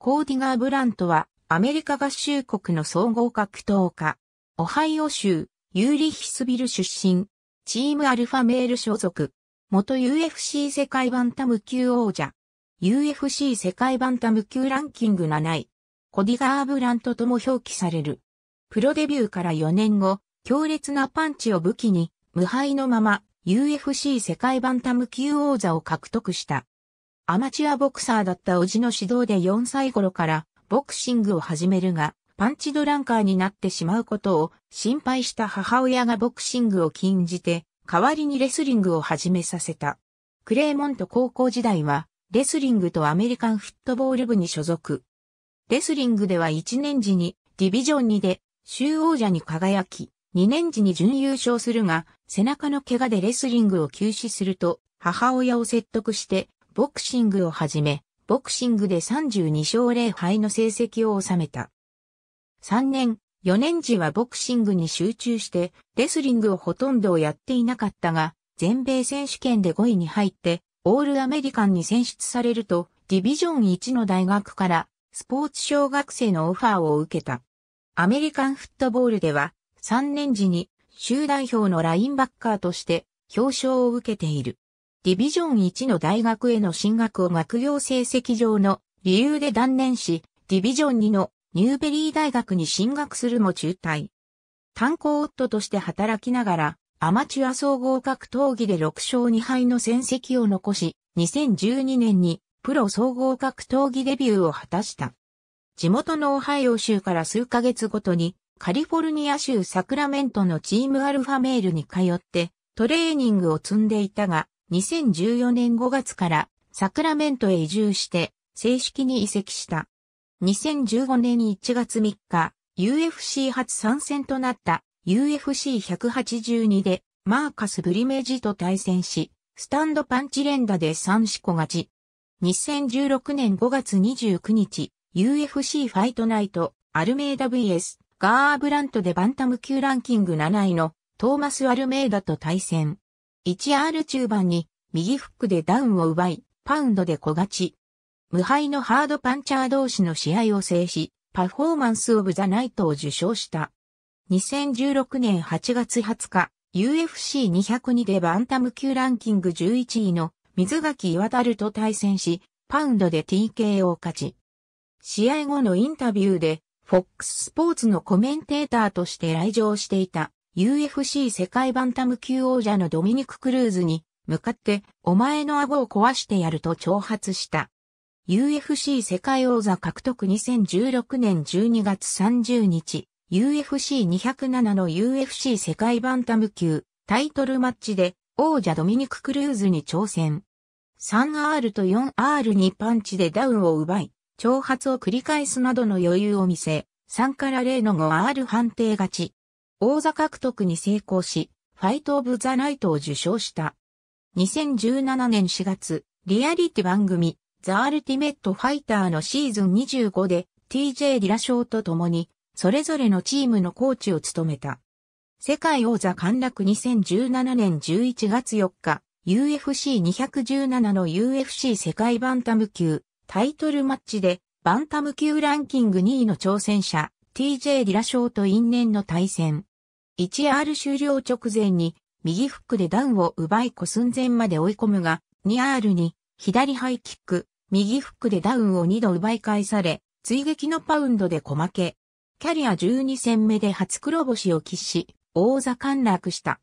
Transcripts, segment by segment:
コーディガー・ブラントはアメリカ合衆国の総合格闘家。オハイオ州ユーリヒスビル出身。チームアルファメール所属。元 UFC 世界バンタム級王者。UFC 世界バンタム級ランキング7位。コディガー・ブラントとも表記される。プロデビューから4年後、強烈なパンチを武器に、無敗のまま UFC 世界バンタム級王座を獲得した。アマチュアボクサーだったおじの指導で4歳頃からボクシングを始めるが、パンチドランカーになってしまうことを心配した母親がボクシングを禁じて、代わりにレスリングを始めさせた。クレーモント高校時代は、レスリングとアメリカンフットボール部に所属。レスリングでは1年時にディビジョン2で州王者に輝き、2年時に準優勝するが、背中の怪我でレスリングを休止すると、母親を説得してボクシングをはじめ、ボクシングで32勝0敗の成績を収めた。3年、4年時はボクシングに集中して、レスリングをほとんどやっていなかったが、全米選手権で5位に入って、オールアメリカンに選出されると、ディビジョン1の大学から、スポーツ小学生のオファーを受けた。アメリカンフットボールでは、3年時に、州代表のラインバッカーとして、表彰を受けている。ディビジョン1の大学への進学を学業成績上の理由で断念し、ディビジョン2のニューベリー大学に進学するも中退。炭鉱夫として働きながら、アマチュア総合格闘技で6勝2敗の戦績を残し、2012年にプロ総合格闘技デビューを果たした。地元のオハイオ州から数ヶ月ごとに、カリフォルニア州サクラメントのチームアルファメールに通って、トレーニングを積んでいたが、2014年5月からサクラメントへ移住して正式に移籍した。2015年1月3日、UFC 初参戦となった UFC182 でマーカス・ブリメジと対戦し、スタンドパンチ連打で3四個勝ち。2016年5月29日、UFC ファイトナイト、アルメイダ VS、ガーブラントでバンタム級ランキング7位のトーマス・アルメイダと対戦。1R 中盤に右フックでダウンを奪い、パウンドで小勝ち。無敗のハードパンチャー同士の試合を制し、パフォーマンスオブザナイトを受賞した。2016年8月20日、UFC202 でバンタム級ランキング11位の水垣岩樽と対戦し、パウンドで TK を勝ち。試合後のインタビューで、FOX スポーツのコメンテーターとして来場していた UFC 世界バンタム級王者のドミニク・クルーズに向かってお前の顎を壊してやると挑発した。UFC 世界王座獲得2016年12月30日、UFC207 の UFC 世界バンタム級タイトルマッチで王者ドミニク・クルーズに挑戦。3R と 4R にパンチでダウンを奪い、挑発を繰り返すなどの余裕を見せ、3から0の 5R 判定勝ち。王座獲得に成功し、ファイト・オブ・ザ・ナイトを受賞した。2017年4月、リアリティ番組、ザ・アルティメット・ファイターのシーズン25で TJ リラ賞と共に、それぞれのチームのコーチを務めた。世界王座陥落2017年11月4日、UFC217 の UFC 世界バンタム級タイトルマッチで、バンタム級ランキング2位の挑戦者、TJ リラ賞と因縁の対戦。1R 終了直前に右フックでダウンを奪い子寸前まで追い込むが、2R に左ハイキック、右フックでダウンを2度奪い返され、追撃のパウンドで小負け。キャリア12戦目で初黒星を喫し、王座陥落した。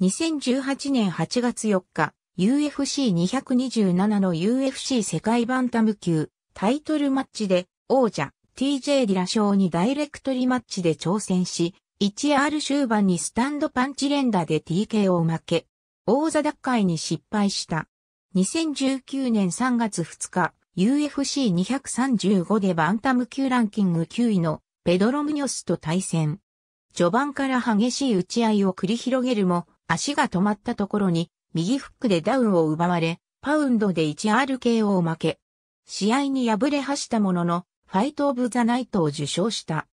2018年8月4日、UFC227 の UFC 世界バンタム級タイトルマッチで王者 TJ ディラ賞にダイレクトリマッチで挑戦し、1R 終盤にスタンドパンチ連打で TK を負け、王座奪回に失敗した。2019年3月2日、UFC235 でバンタム級ランキング9位のペドロムニョスと対戦。序盤から激しい打ち合いを繰り広げるも、足が止まったところに、右フックでダウンを奪われ、パウンドで 1RK を負け。試合に敗れはしたものの、ファイト・オブ・ザ・ナイトを受賞した。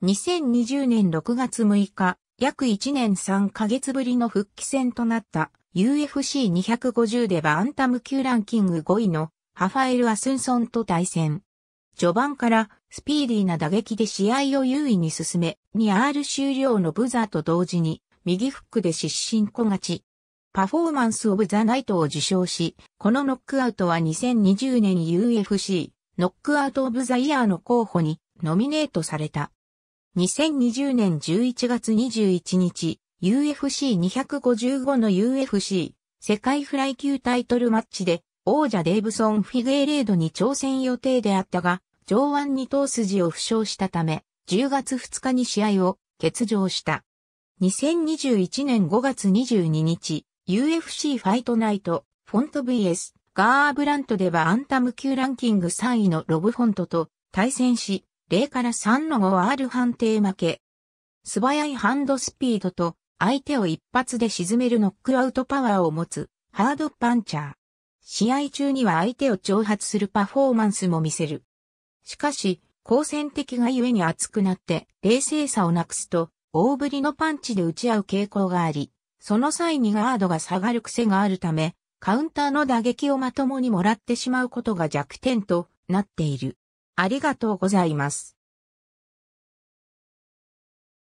2020年6月6日、約1年3ヶ月ぶりの復帰戦となった UFC250 でバンタム級ランキング5位のハファエル・アスンソンと対戦。序盤からスピーディーな打撃で試合を優位に進め、2R 終了のブザーと同時に右フックで失神小勝ち。パフォーマンス・オブ・ザ・ナイトを受賞し、このノックアウトは2020年 UFC ノックアウト・オブ・ザ・イヤーの候補にノミネートされた。2020年11月21日、UFC255 の UFC 世界フライ級タイトルマッチで王者デイブソン・フィゲーレードに挑戦予定であったが、上腕二頭筋を負傷したため、10月2日に試合を欠場した。2021年5月22日、UFC ファイトナイト、フォント VS、ガーブラントではアンタム級ランキング3位のロブフォントと対戦し、0から3の 5R 判定負け。素早いハンドスピードと相手を一発で沈めるノックアウトパワーを持つハードパンチャー。試合中には相手を挑発するパフォーマンスも見せる。しかし、好戦的がゆえに熱くなって冷静さをなくすと大振りのパンチで打ち合う傾向があり、その際にガードが下がる癖があるため、カウンターの打撃をまともにもらってしまうことが弱点となっている。ありがとうございます。